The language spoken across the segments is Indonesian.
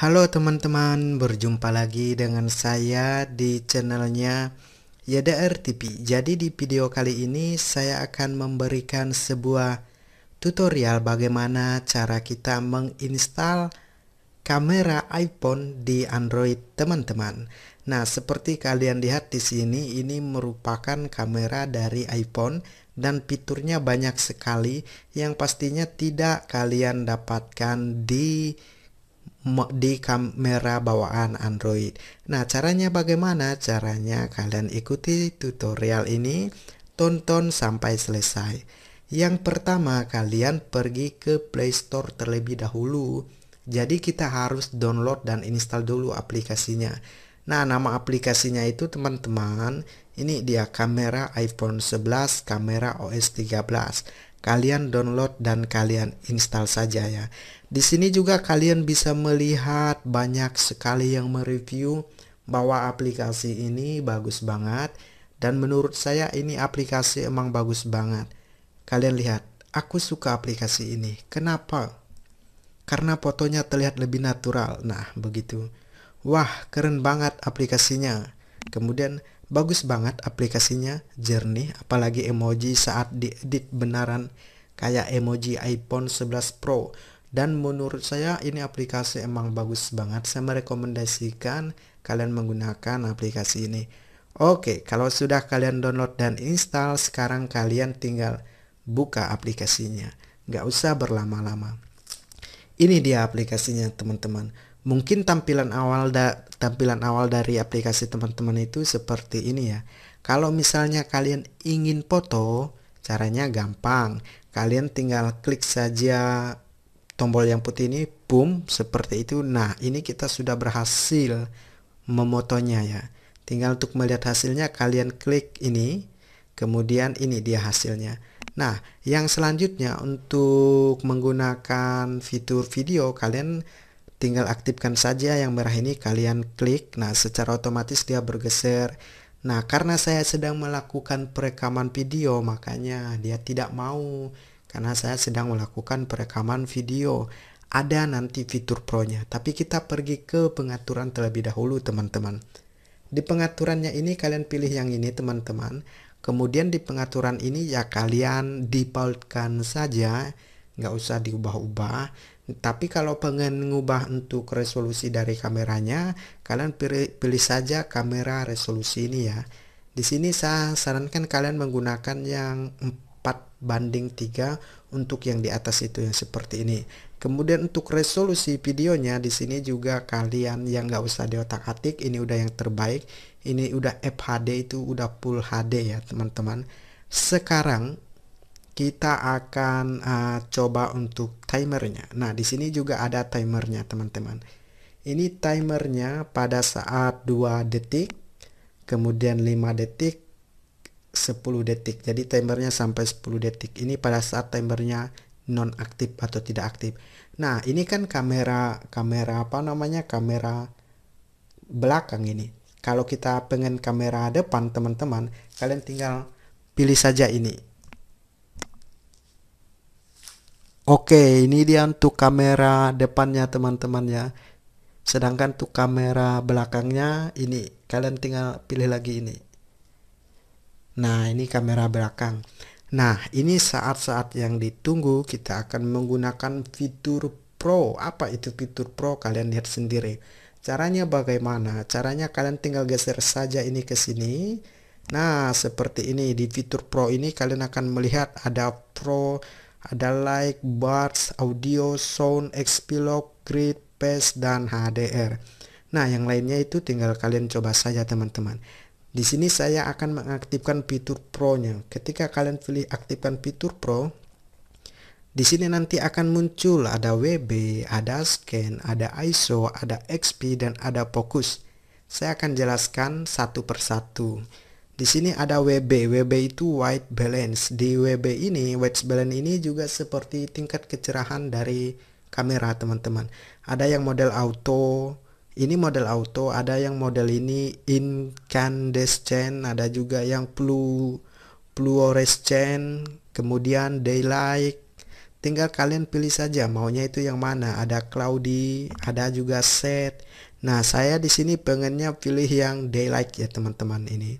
Halo teman-teman, berjumpa lagi dengan saya di channelnya YDR TV. Jadi di video kali ini saya akan memberikan sebuah tutorial bagaimana cara kita menginstal kamera iPhone di Android teman-teman. Nah, seperti kalian lihat di sini ini merupakan kamera dari iPhone dan fiturnya banyak sekali yang pastinya tidak kalian dapatkan di di kamera bawaan Android. Nah, caranya bagaimana? Caranya kalian ikuti tutorial ini, tonton sampai selesai. Yang pertama, kalian pergi ke Play Store terlebih dahulu. Jadi kita harus download dan install dulu aplikasinya. Nah, nama aplikasinya itu teman-teman, ini dia kamera iPhone 11, kamera OS 13 kalian download dan kalian install saja ya. Di sini juga kalian bisa melihat banyak sekali yang mereview bahwa aplikasi ini bagus banget dan menurut saya ini aplikasi emang bagus banget. Kalian lihat, aku suka aplikasi ini. Kenapa? Karena fotonya terlihat lebih natural. Nah, begitu. Wah, keren banget aplikasinya. Kemudian bagus banget aplikasinya, jernih, apalagi emoji saat diedit benaran kayak emoji iPhone 11 Pro. Dan menurut saya ini aplikasi emang bagus banget. Saya merekomendasikan kalian menggunakan aplikasi ini. Oke, kalau sudah kalian download dan install, sekarang kalian tinggal buka aplikasinya. Nggak usah berlama-lama. Ini dia aplikasinya teman-teman mungkin tampilan awal da tampilan awal dari aplikasi teman-teman itu seperti ini ya. Kalau misalnya kalian ingin foto, caranya gampang. Kalian tinggal klik saja tombol yang putih ini, boom, seperti itu. Nah, ini kita sudah berhasil memotonya ya. Tinggal untuk melihat hasilnya kalian klik ini, kemudian ini dia hasilnya. Nah, yang selanjutnya untuk menggunakan fitur video kalian tinggal aktifkan saja yang merah ini kalian klik nah secara otomatis dia bergeser nah karena saya sedang melakukan perekaman video makanya dia tidak mau karena saya sedang melakukan perekaman video ada nanti fitur pro-nya tapi kita pergi ke pengaturan terlebih dahulu teman-teman di pengaturannya ini kalian pilih yang ini teman-teman kemudian di pengaturan ini ya kalian defaultkan saja nggak usah diubah-ubah tapi kalau pengen ngubah untuk resolusi dari kameranya kalian pilih saja kamera resolusi ini ya di sini saya sarankan kalian menggunakan yang 4 banding 3 untuk yang di atas itu yang seperti ini kemudian untuk resolusi videonya di sini juga kalian yang nggak usah diotak-atik ini udah yang terbaik ini udah FHD itu udah full HD ya teman-teman sekarang kita akan uh, coba untuk timernya. Nah, di sini juga ada timernya, teman-teman. Ini timernya pada saat 2 detik, kemudian 5 detik, 10 detik. Jadi timernya sampai 10 detik. Ini pada saat timernya non aktif atau tidak aktif. Nah, ini kan kamera kamera apa namanya? kamera belakang ini. Kalau kita pengen kamera depan, teman-teman, kalian tinggal pilih saja ini Oke, ini dia untuk kamera depannya teman-teman ya. Sedangkan untuk kamera belakangnya ini kalian tinggal pilih lagi ini. Nah, ini kamera belakang. Nah, ini saat-saat yang ditunggu kita akan menggunakan fitur Pro. Apa itu fitur Pro? Kalian lihat sendiri. Caranya bagaimana? Caranya kalian tinggal geser saja ini ke sini. Nah, seperti ini di fitur Pro ini kalian akan melihat ada Pro ada like, bars, audio, sound, xplog, grid, paste, dan HDR. Nah, yang lainnya itu tinggal kalian coba saja teman-teman. Di sini saya akan mengaktifkan fitur Pro-nya. Ketika kalian pilih aktifkan fitur Pro, di sini nanti akan muncul ada WB, ada scan, ada ISO, ada XP, dan ada fokus. Saya akan jelaskan satu persatu. Di sini ada WB. WB itu white balance. Di WB ini, white balance ini juga seperti tingkat kecerahan dari kamera, teman-teman. Ada yang model auto, ini model auto, ada yang model ini incandescent, ada juga yang blue fluorescent, kemudian daylight. Tinggal kalian pilih saja maunya itu yang mana. Ada cloudy, ada juga set. Nah, saya di sini pengennya pilih yang daylight ya, teman-teman ini.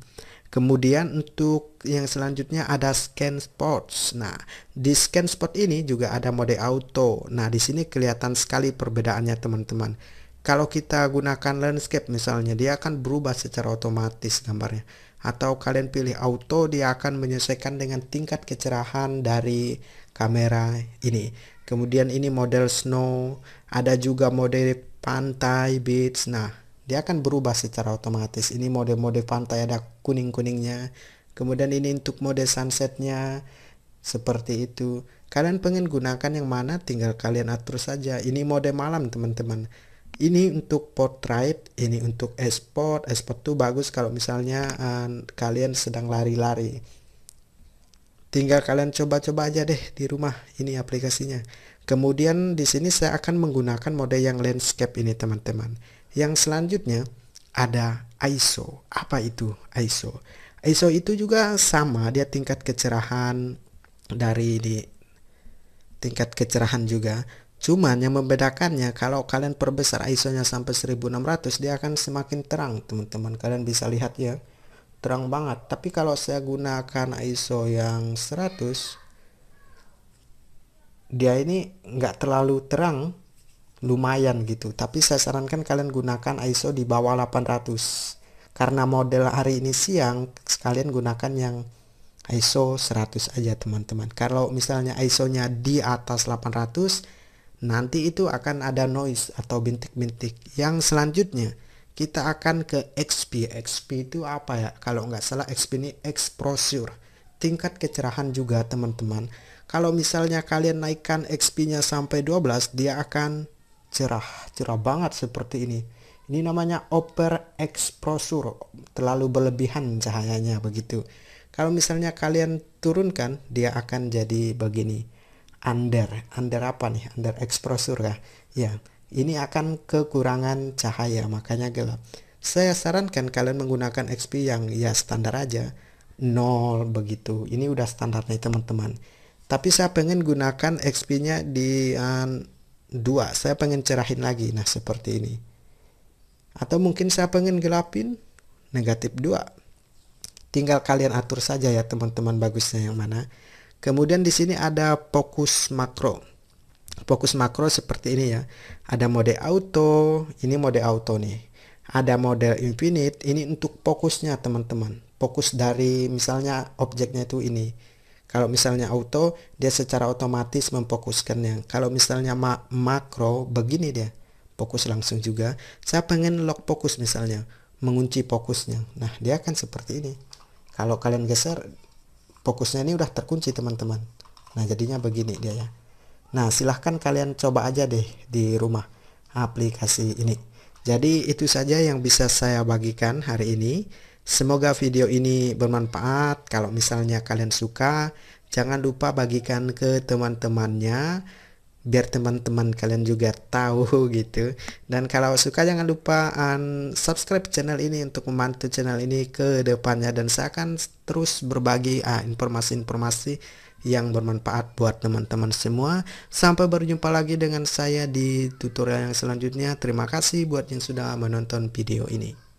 Kemudian untuk yang selanjutnya ada scan sports. Nah, di scan sport ini juga ada mode auto. Nah, di sini kelihatan sekali perbedaannya teman-teman. Kalau kita gunakan landscape misalnya, dia akan berubah secara otomatis gambarnya. Atau kalian pilih auto, dia akan menyesuaikan dengan tingkat kecerahan dari kamera ini. Kemudian ini model snow, ada juga mode pantai beach. Nah, dia akan berubah secara otomatis ini mode-mode pantai ada kuning-kuningnya kemudian ini untuk mode sunsetnya seperti itu kalian pengen gunakan yang mana tinggal kalian atur saja ini mode malam teman-teman ini untuk portrait ini untuk export export tuh bagus kalau misalnya uh, kalian sedang lari-lari tinggal kalian coba-coba aja deh di rumah ini aplikasinya kemudian di sini saya akan menggunakan mode yang landscape ini teman-teman yang selanjutnya ada ISO. Apa itu ISO? ISO itu juga sama, dia tingkat kecerahan dari di tingkat kecerahan juga. Cuman yang membedakannya kalau kalian perbesar ISO-nya sampai 1600 dia akan semakin terang, teman-teman. Kalian bisa lihat ya. Terang banget. Tapi kalau saya gunakan ISO yang 100 dia ini nggak terlalu terang lumayan gitu tapi saya sarankan kalian gunakan ISO di bawah 800 karena model hari ini siang sekalian gunakan yang ISO 100 aja teman-teman kalau misalnya ISO nya di atas 800 nanti itu akan ada noise atau bintik-bintik yang selanjutnya kita akan ke XP XP itu apa ya kalau nggak salah XP ini exposure tingkat kecerahan juga teman-teman kalau misalnya kalian naikkan XP nya sampai 12 dia akan cerah, cerah banget seperti ini. Ini namanya over exposure, terlalu berlebihan cahayanya begitu. Kalau misalnya kalian turunkan, dia akan jadi begini. Under, under apa nih? Under exposure ya. Ya, ini akan kekurangan cahaya, makanya gelap. Saya sarankan kalian menggunakan XP yang ya standar aja. 0 begitu. Ini udah standarnya teman-teman. Tapi saya pengen gunakan XP-nya di uh, dua saya pengen cerahin lagi nah seperti ini atau mungkin saya pengen gelapin negatif dua tinggal kalian atur saja ya teman-teman bagusnya yang mana kemudian di sini ada fokus makro fokus makro seperti ini ya ada mode auto ini mode auto nih ada mode infinite ini untuk fokusnya teman-teman fokus dari misalnya objeknya itu ini kalau misalnya auto, dia secara otomatis memfokuskannya. Kalau misalnya ma makro, begini dia. Fokus langsung juga. Saya pengen lock fokus misalnya. Mengunci fokusnya. Nah, dia akan seperti ini. Kalau kalian geser, fokusnya ini udah terkunci teman-teman. Nah, jadinya begini dia ya. Nah, silahkan kalian coba aja deh di rumah aplikasi ini. Jadi itu saja yang bisa saya bagikan hari ini. Semoga video ini bermanfaat. Kalau misalnya kalian suka, jangan lupa bagikan ke teman-temannya biar teman-teman kalian juga tahu gitu dan kalau suka jangan lupa subscribe channel ini untuk membantu channel ini ke depannya dan saya akan terus berbagi ah, informasi-informasi ah, yang bermanfaat buat teman-teman semua sampai berjumpa lagi dengan saya di tutorial yang selanjutnya terima kasih buat yang sudah menonton video ini